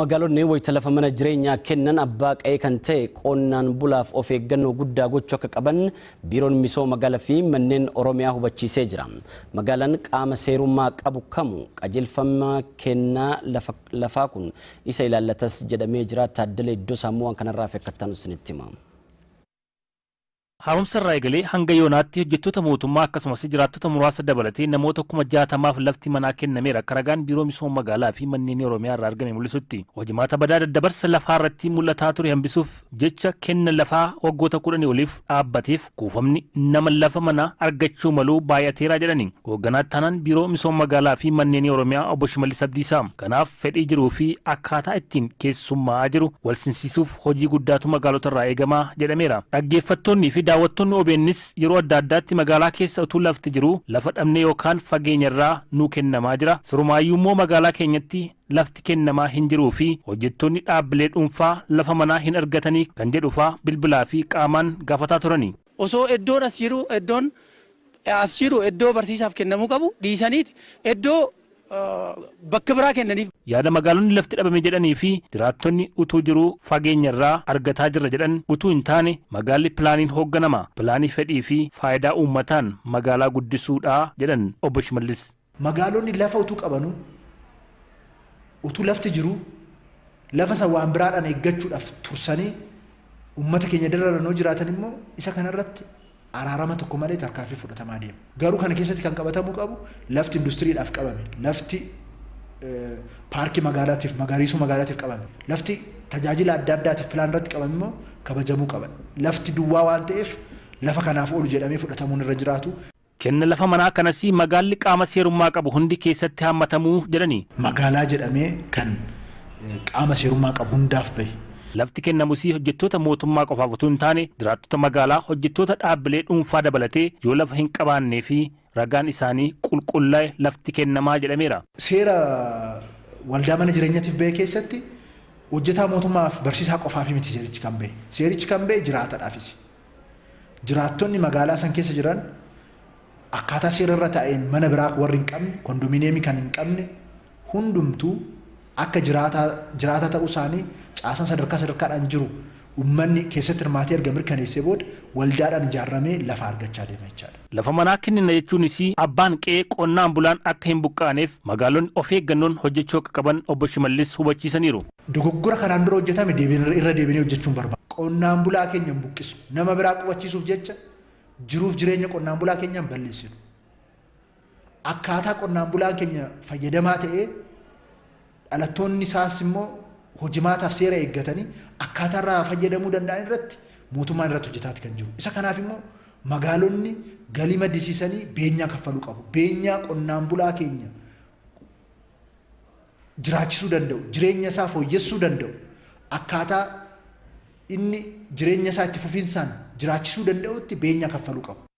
Magaalonni wayitalafa mana jireenyaa kennan abbaa qa'ee kan ta'e qonnaan bulaaf of eeggannoo guddaa gochuu akka qaban biiroon misoo magaalaa fi manneen Oromiyaa hubachiisee jira. Magaalaan qaama seerummaa qabu kamu qajeelfama kennaa lafaa kun isa ilaallatas jedhamee jira. Taaddalee Iddoo waan kanarraa fi akkattaan isinitti himamu. haarumsa irraa eegalee hanga yoonaatti hojjettoota mootummaa akkasumas jiraattota muraasa dabalatee namoota kuma jaatamaaf lafti manaa kennameera akka biiroo misooma magaalaa fi manneenii oromiyaa irraa argame mul'isutti hojimaata badaa daddabarsa lafaa irratti mul'ataa ture hambisuuf jecha kenna lafaa waggoota kudhanii oliif dhaabbateef kuufamni nama lafa manaa argachuu maluu baay'ateeraa jedhani hoogganaa taanaan biiroo misooma magaalaa fi manneen oromiyaa obbo Shimallis Abdiisaa kanaaf fedhii jiruu fi akkaataa ittiin keessummaa jiru walsimsiisuuf hojii guddaatu magaalota irraa eegamaa fi daawwattoonni obeennis yeroo adda addaatti magaalaa keessa utuu lafti jiru lafa dhabnee yookaan fageenya irraa nu kennamaa jira. Surumaayyuu immoo magaalaa keenyatti lafti kennamaa hin jiruu fi hojjettoonni dhaabbilee dhuunfaa lafa manaa hin argatanii kan jedhu faa bilbilaa fi qaamaan gaafataa turani. Osoo iddoon as jiru as jiru iddoo barsiisaaf kennamuu qabu dhiisaniiti bakka biraa kennaniif. Yaada magaalonni lafti dhabame jedhanii fi jiraattonni utuu jiruu fageenya irraa argataa jirra jedhan utuu hin taane magaalli pilaaniin hoogganama pilaanii fedhii fi faayidaa uummataan magaalaa guddisuudha jedhan obbo Shimallis. Magaalonni lafa utuu qabanuu utuu lafti jiru lafa isa waan biraadhaan eeggachuudhaaf tursanii uummata keenya dararannoo jiraatan immoo isa irratti. araarama tokko malee tarkaafii fudhatamaa deema. Garuu kana keessatti kan qabatamuu qabu lafti industiriidhaaf qabame, lafti e, paarkii magaalaatiif, magariisuu magaalaatiif qabame, lafti tajaajila adda addaatiif pilaan irratti kabajamuu qaba Lafti duwwaa waan ta'eef lafa kanaaf oolu jedhamee fudhatamuun irra jiraatu. Kenna lafa manaa kanas magaalli qaama seerummaa qabu hundi keessatti hammatamuu jedhanii. Magaalaa jedhamee kan e, qaama seerummaa qabu hundaaf bahe. Lafti kennamusii hojjettoota mootummaa qofaaf utuu hin taane jiraattota magaalaa hojjettoota dhaabbilee dhuunfaa dabalatee yoo lafa hin qabaannee fi ragaan isaanii qulqullaa'e lafti kennamaa jedhameera. Seera waldaa mana jireenyaatiif ba'e keessatti hojjetaa mootummaaf barsiisaa qofaaf miti seerichi kan ba'e. Seerichi kan jiraatonni magaalaa san keessa jiran akkaataa seerarra taa'een mana biraa warri hin qabne kan hin qabne hundumtuu akka jiraataa ta'uu isaanii caasaan sadarkaa sadarkaadhaan jiru ummanni keessatti hirmaatee erga mirkaneessee booda waldaadhaan ijaarramee lafa argachaa deema jechaadha. Lafa manaa kennina jechuunis abbaan qe'ee qonnaan bulaan akka hin buqqaaneef magaalonni of eeggannoon hojjechuu akka qaban obbo Shimallis hubachiisaniiru. Dogoggora kanaan dura hojjetame irra deebinee hojjechuun barbaada. Qonnaan bulaa keenya hin buqqisu nama biraa qubachiisuuf jecha jiruuf jireenya qonnaan bulaa balleessinu. Akkaataa qonnaan keenya fayyadamaa dhalattoonni isaas immoo hojimaataaf seera eeggatanii akkaataa irraa fayyadamuu danda'an irratti mootummaan irratti hojjetaati kan jiru. Isa kanaaf immoo magaalonni galii maddisiisanii beenyaa kaffaluu qabu. Beenyaa qonnaan bulaa keenya jiraachisuu danda'u, jireenya isaa fooyyessuu danda'u, akkaataa inni jireenya isaa itti fufinsaan jiraachisuu danda'utti beenyaa kaffaluu qabu.